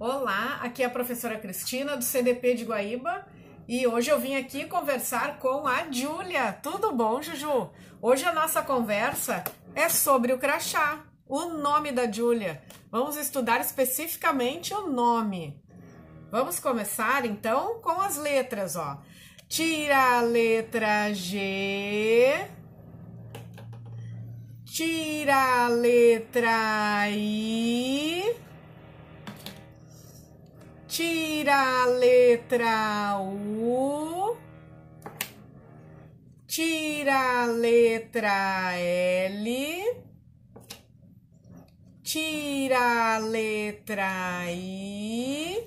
Olá, aqui é a professora Cristina do CDP de Guaíba e hoje eu vim aqui conversar com a Júlia. Tudo bom, Juju? Hoje a nossa conversa é sobre o crachá, o nome da Júlia. Vamos estudar especificamente o nome. Vamos começar então com as letras, ó. Tira a letra G. Tira a letra I Tira a letra U. Tira a letra L. Tira a letra I.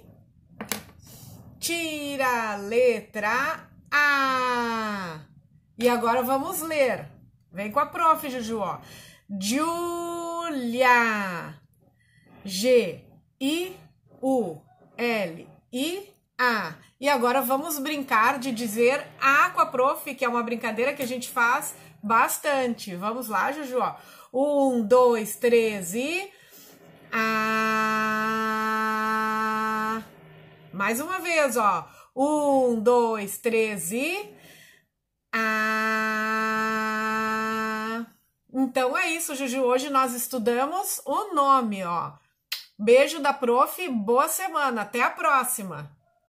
Tira a letra A. E agora vamos ler. Vem com a prof, Juju, ó. Julia. G. I. U. L e a. Ah, e agora vamos brincar de dizer a com a prof, que é uma brincadeira que a gente faz bastante. Vamos lá, Juju, ó. Um, dois, três e. A. Mais uma vez, ó. Um, dois, três e. A. Então é isso, Juju. Hoje nós estudamos o nome, ó. Beijo da prof, boa semana, até a próxima!